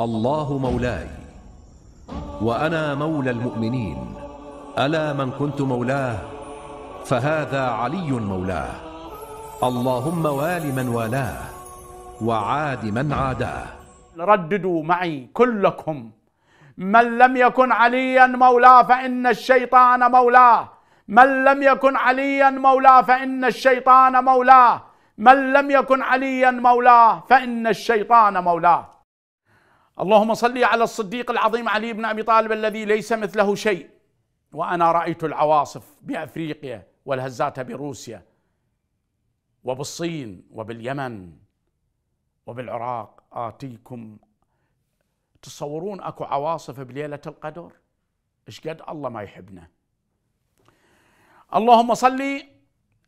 الله مولاي وأنا مولى المؤمنين ألا من كنت مولاه فهذا علي مولاه اللهم وال من والاه وعاد من عاداه رددوا معي كلكم من لم يكن عليا مولاه فإن الشيطان مولاه من لم يكن عليا مولاه فإن الشيطان مولاه من لم يكن عليا مولاه فإن الشيطان مولاه اللهم صل على الصديق العظيم علي بن ابي طالب الذي ليس مثله شيء وانا رايت العواصف بافريقيا والهزات بروسيا وبالصين وباليمن وبالعراق اتيكم تصورون اكو عواصف بليله القدر ايش قد الله ما يحبنا اللهم صل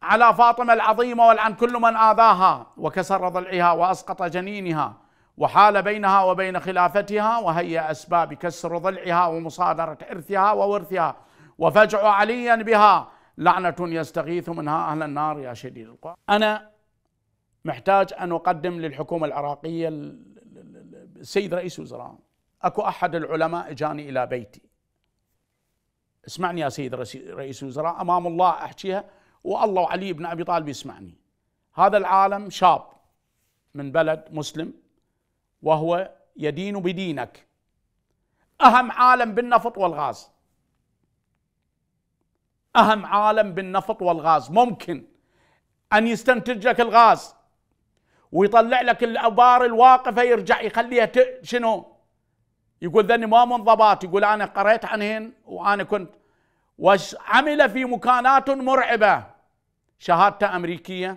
على فاطمه العظيمه والعن كل من اذاها وكسر ضلعها واسقط جنينها وحال بينها وبين خلافتها وهيأ أسباب كسر ضلعها ومصادرة إرثها وورثها وفجع عليا بها لعنة يستغيث منها أهل النار يا شديد القوى أنا محتاج أن أقدم للحكومة العراقية السيد رئيس الوزراء أكو أحد العلماء جاني إلى بيتي اسمعني يا سيد رئيس الوزراء أمام الله أحكيها والله وعلي بن أبي طالب يسمعني هذا العالم شاب من بلد مسلم وهو يدين بدينك أهم عالم بالنفط والغاز أهم عالم بالنفط والغاز ممكن أن يستنتج لك الغاز ويطلع لك الابار الواقفه يرجع يخليها ت... شنو؟ يقول ذني ما منضبات يقول انا قريت عنهن وانا كنت وعمل في مكانات مرعبه شهادته امريكيه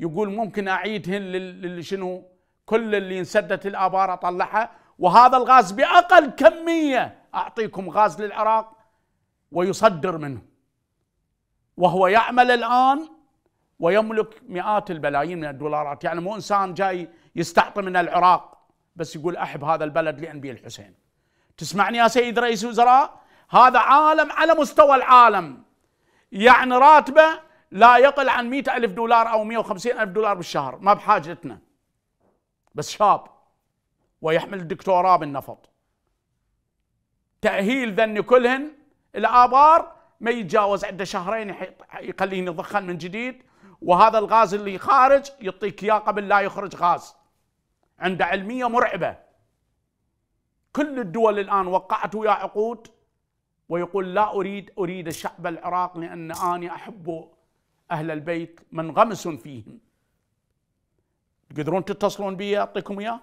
يقول ممكن اعيدهن لل... لل... شنو؟ كل اللي انسدت الابار اطلعها وهذا الغاز باقل كميه اعطيكم غاز للعراق ويصدر منه وهو يعمل الان ويملك مئات البلايين من الدولارات يعني مو انسان جاي يستعطي من العراق بس يقول احب هذا البلد لان بيه الحسين تسمعني يا سيد رئيس الوزراء هذا عالم على مستوى العالم يعني راتبه لا يقل عن 100 ألف دولار أو 150 ألف دولار بالشهر ما بحاجتنا بس شاب ويحمل دكتوراه بالنفط تأهيل ذني كلهن الآبار ما يتجاوز عنده شهرين يخليه يضخن من جديد وهذا الغاز اللي خارج يعطيك اياه قبل لا يخرج غاز عنده علميه مرعبه كل الدول الان وقعت ويا عقود ويقول لا اريد اريد شعب العراق لان اني احب اهل البيت منغمس فيهم تقدرون تتصلون بي اعطيكم اياه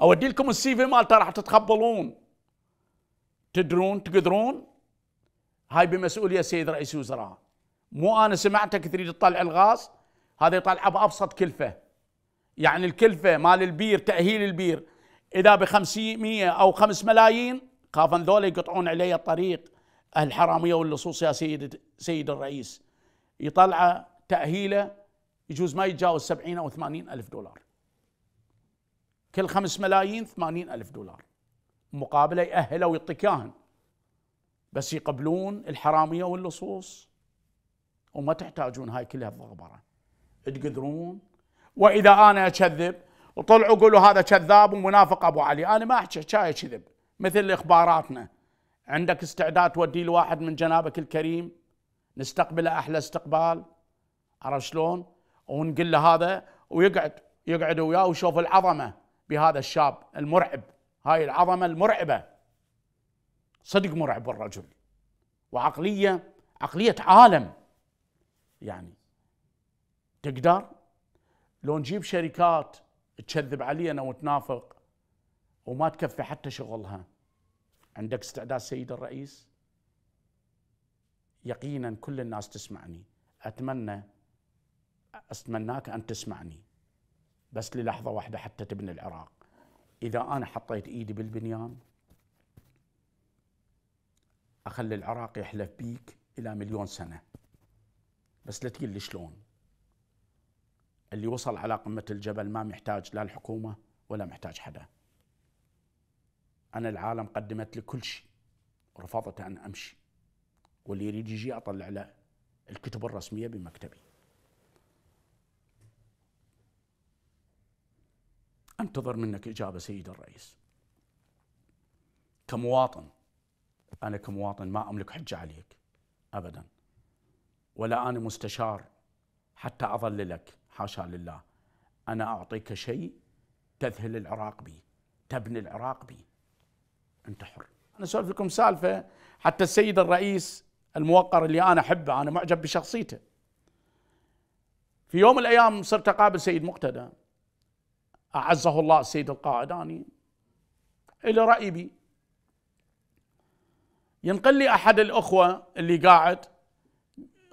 اودي لكم السي في مالته راح تتقبلون تدرون تقدرون هاي بمسؤوليه سيد رئيس الوزراء مو انا سمعتك تريد تطلع الغاز هذا يطلع بابسط كلفه يعني الكلفه مال البير تاهيل البير اذا ب 500 او 5 ملايين خاف ذولا يقطعون علي الطريق الحراميه واللصوص يا سيد سيد الرئيس يطلعه تاهيله يجوز ما يتجاوز 70 أو 80 ألف دولار كل 5 ملايين 80 ألف دولار مقابله يأهله ويعطيك اياهن بس يقبلون الحراميه واللصوص وما تحتاجون هاي كلها الضغبره تقدرون واذا انا اكذب وطلعوا قولوا هذا كذاب ومنافق ابو علي انا ما احكي شاي كذب مثل اخباراتنا عندك استعداد تودي لواحد من جنابك الكريم نستقبله احلى استقبال عرفت شلون؟ ونقول له هذا ويقعد يقعد وياه ويشوف العظمه بهذا الشاب المرعب هاي العظمه المرعبه صدق مرعب الرجل وعقليه عقليه عالم يعني تقدر لو نجيب شركات تكذب علينا وتنافق وما تكفي حتى شغلها عندك استعداد سيد الرئيس يقينا كل الناس تسمعني اتمنى أتمناك أن تسمعني بس للحظة واحدة حتى تبني العراق إذا أنا حطيت إيدي بالبنيان أخلي العراق يحلف بيك إلى مليون سنة بس لا تقول لي شلون اللي وصل على قمة الجبل ما محتاج لا الحكومة ولا محتاج حدا أنا العالم قدمت لي كل شيء رفضت أن أمشي واللي يريد يجي أطلع له الكتب الرسمية بمكتبي انتظر منك اجابه سيد الرئيس. كمواطن انا كمواطن ما املك حجه عليك ابدا. ولا انا مستشار حتى اظللك حاشا لله. انا اعطيك شيء تذهل العراق بي تبني العراق بي انت حر. انا اسولف لكم سالفه حتى السيد الرئيس الموقر اللي انا احبه انا معجب بشخصيته. في يوم من الايام صرت اقابل سيد مقتدى أعزه الله القائد القاعداني إلى رأي بي ينقل لي أحد الأخوة اللي قاعد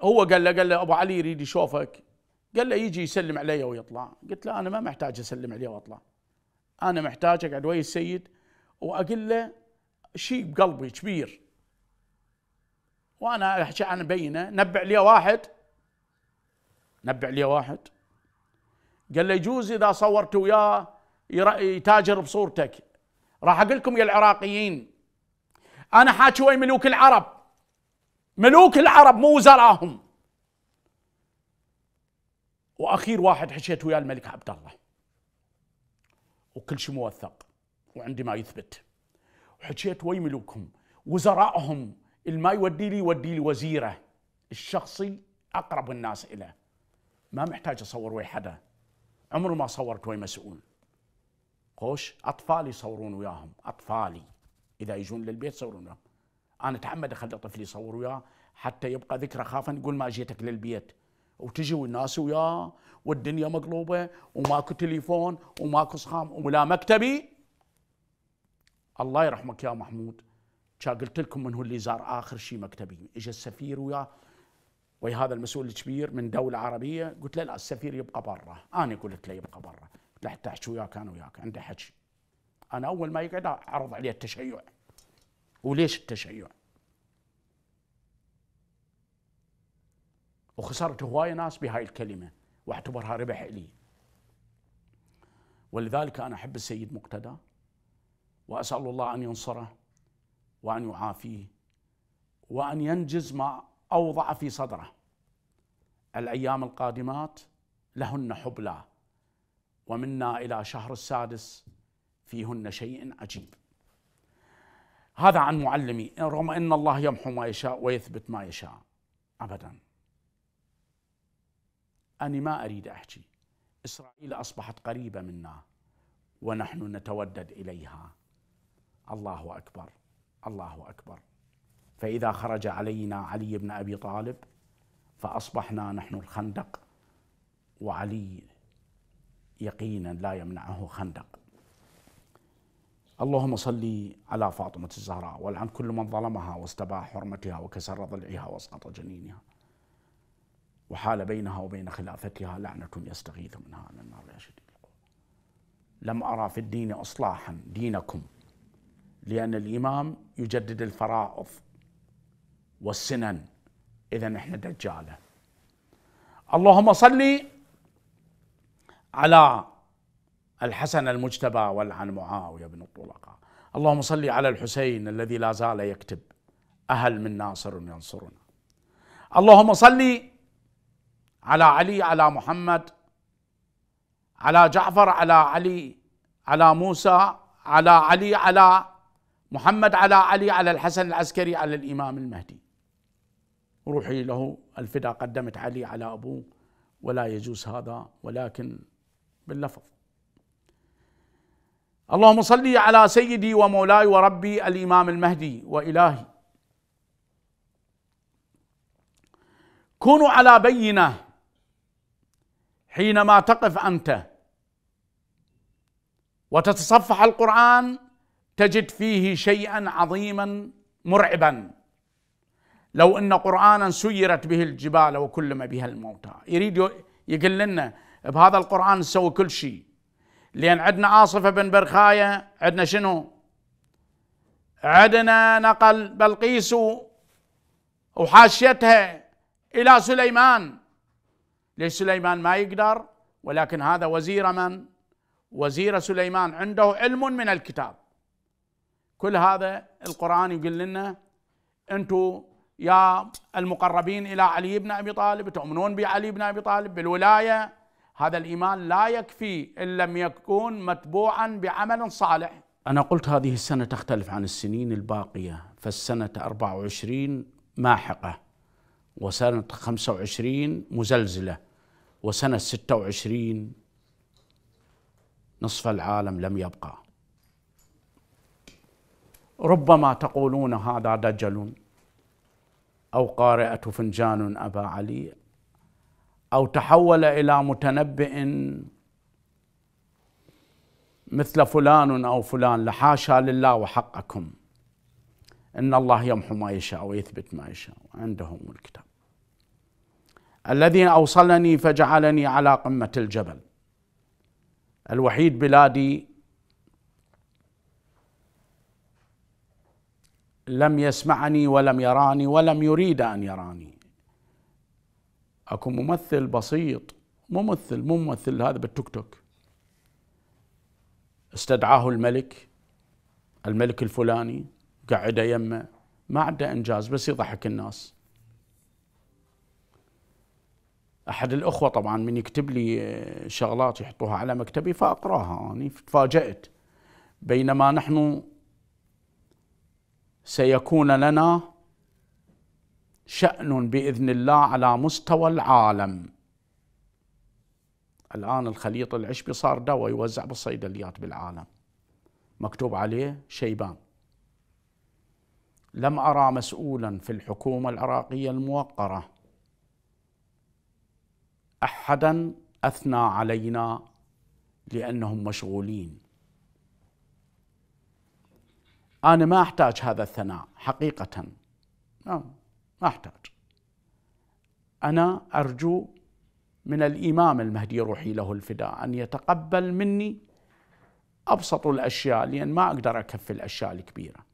هو قال له قال له أبو علي يريد يشوفك قال له يجي يسلم علي ويطلع قلت له أنا ما محتاج أسلم عليه وأطلع أنا محتاج أقعد ويا السيد وأقول له شيء بقلبي كبير وأنا أحكي عن بينه نبع لي واحد نبع لي واحد قال له يجوز اذا صورت وياه يتاجر بصورتك راح اقول لكم يا العراقيين انا حاكي ويا ملوك العرب ملوك العرب مو وزراهم واخير واحد حكيت وياه الملك عبد الله وكل شيء موثق وعندي ما يثبت وحكيت ويا ملوكهم وزرائهم اللي ما يودي لي يودي لي وزيره الشخصي اقرب الناس اليه ما محتاج اصور ويا حدا عمره ما صورت ويا مسؤول خوش اطفالي يصورون وياهم اطفالي اذا يجون للبيت يصورون وياهم انا اتعمد اخلي طفلي يصور وياه حتى يبقى ذكرى خافا يقول ما جيتك للبيت وتجي والناس وياه والدنيا مقلوبه وماكو تليفون وماكو صخام ولا مكتبي الله يرحمك يا محمود شا قلت لكم من هو اللي زار اخر شيء مكتبي اجى السفير وياه هذا المسؤول الكبير من دوله عربيه قلت له لا السفير يبقى برا انا قلت له يبقى برا قلت له حتى احكي وياك انا وياك عنده حكي انا اول ما يقعد اعرض عليه التشيع وليش التشيع وخسرت هواية ناس بهاي الكلمة واعتبرها ربح لي ولذلك أنا أحب السيد مقتدى وأسأل الله أن ينصره وأن يعافيه وأن ينجز ما اوضع في صدره الايام القادمات لهن حبلى ومنا الى شهر السادس فيهن شيء عجيب هذا عن معلمي رغم ان الله يمحو ما يشاء ويثبت ما يشاء ابدا انا ما اريد احكي اسرائيل اصبحت قريبه منا ونحن نتودد اليها الله اكبر الله اكبر فإذا خرج علينا علي بن أبي طالب فأصبحنا نحن الخندق وعلي يقينا لا يمنعه خندق اللهم صل على فاطمة الزهراء والعن كل من ظلمها واستباح حرمتها وكسر ضلعها واسقط جنينها وحال بينها وبين خلافتها لعنة يستغيث منها على النار يا شديد لم أرى في الدين إصلاحا دينكم لأن الإمام يجدد الفرائض والسنن اذا احنا دجاله اللهم صل على الحسن المجتبى والعن معاويه بن الطلقاء اللهم صل على الحسين الذي لا زال يكتب اهل من ناصر ينصرنا اللهم صل على علي على محمد على جعفر على علي على موسى على علي على محمد على علي على الحسن العسكري على الامام المهدي روحي له الفدا قدمت علي على أبوه ولا يجوز هذا ولكن باللفظ اللهم صل على سيدي ومولاي وربي الإمام المهدي وإلهي كونوا على بينه حينما تقف أنت وتتصفح القرآن تجد فيه شيئا عظيما مرعبا لو ان قرانا سيرت به الجبال وكلم بها الموتى يريد يقول لنا بهذا القران نسوي كل شيء لان عندنا عاصفه بن برخايه عندنا شنو عندنا نقل بلقيس وحاشيتها الى سليمان ليش سليمان ما يقدر ولكن هذا وزير من وزير سليمان عنده علم من الكتاب كل هذا القرآن يقول لنا أنتم يا المقربين إلى علي بن أبي طالب تؤمنون بعلي بن أبي طالب بالولاية هذا الإيمان لا يكفي إن لم يكون متبوعا بعمل صالح أنا قلت هذه السنة تختلف عن السنين الباقية فالسنة 24 ماحقة وسنة 25 مزلزلة وسنة 26 نصف العالم لم يبقى ربما تقولون هذا دجل أو قارئة فنجان أبا علي أو تحول إلى متنبئ مثل فلان أو فلان لحاشا لله وحقكم إن الله يمحو ما يشاء ويثبت ما يشاء عندهم الكتاب الذي أوصلني فجعلني على قمة الجبل الوحيد بلادي لم يسمعني ولم يراني ولم يريد ان يراني اكو ممثل بسيط ممثل ممثل هذا بالتوك توك استدعاه الملك الملك الفلاني قعده يمه ما عنده انجاز بس يضحك الناس احد الاخوه طبعا من يكتب لي شغلات يحطوها على مكتبي فاقراها انا تفاجات بينما نحن سيكون لنا شأن بإذن الله على مستوى العالم الآن الخليط العشبي صار دواء يوزع بالصيدليات بالعالم مكتوب عليه شيبان لم أرى مسؤولا في الحكومة العراقية الموقرة أحدا أثنى علينا لأنهم مشغولين أنا ما أحتاج هذا الثناء حقيقة نعم، ما أحتاج أنا أرجو من الإمام المهدي روحي له الفداء أن يتقبل مني أبسط الأشياء لأن ما أقدر أكفي الأشياء الكبيرة